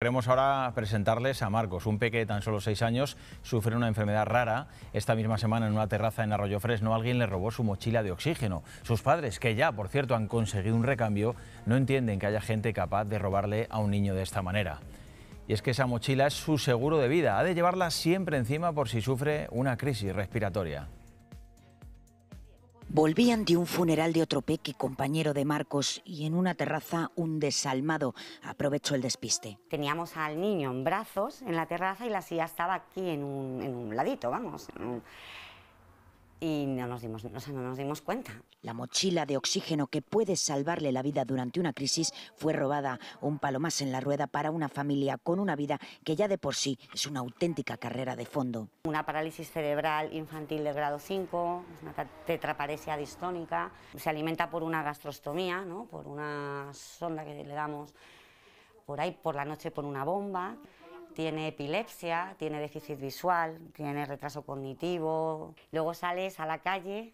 Queremos ahora presentarles a Marcos, un peque de tan solo seis años, sufre una enfermedad rara. Esta misma semana en una terraza en Arroyo Fresno alguien le robó su mochila de oxígeno. Sus padres, que ya por cierto han conseguido un recambio, no entienden que haya gente capaz de robarle a un niño de esta manera. Y es que esa mochila es su seguro de vida, ha de llevarla siempre encima por si sufre una crisis respiratoria. Volvían de un funeral de otro peque, compañero de Marcos, y en una terraza un desalmado aprovechó el despiste. Teníamos al niño en brazos en la terraza y la silla estaba aquí en un, en un ladito, vamos y no nos, dimos, nos dimos cuenta. La mochila de oxígeno que puede salvarle la vida durante una crisis fue robada un palo más en la rueda para una familia con una vida que ya de por sí es una auténtica carrera de fondo. Una parálisis cerebral infantil de grado 5, una tetraparesia distónica, se alimenta por una gastrostomía, ¿no? por una sonda que le damos por ahí por la noche por una bomba tiene epilepsia, tiene déficit visual, tiene retraso cognitivo. Luego sales a la calle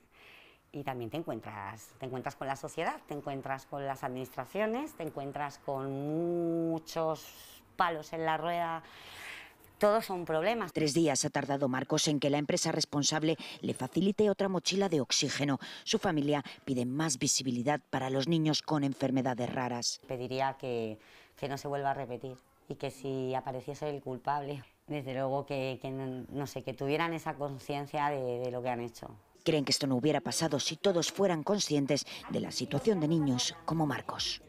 y también te encuentras, te encuentras con la sociedad, te encuentras con las administraciones, te encuentras con muchos palos en la rueda. Todos son problemas. Tres días ha tardado Marcos en que la empresa responsable le facilite otra mochila de oxígeno. Su familia pide más visibilidad para los niños con enfermedades raras. Pediría que, que no se vuelva a repetir y que si apareciese el culpable, desde luego que, no, sé, que tuvieran esa conciencia de lo que han hecho. Creen que esto no hubiera pasado si todos fueran conscientes de la situación de niños como Marcos.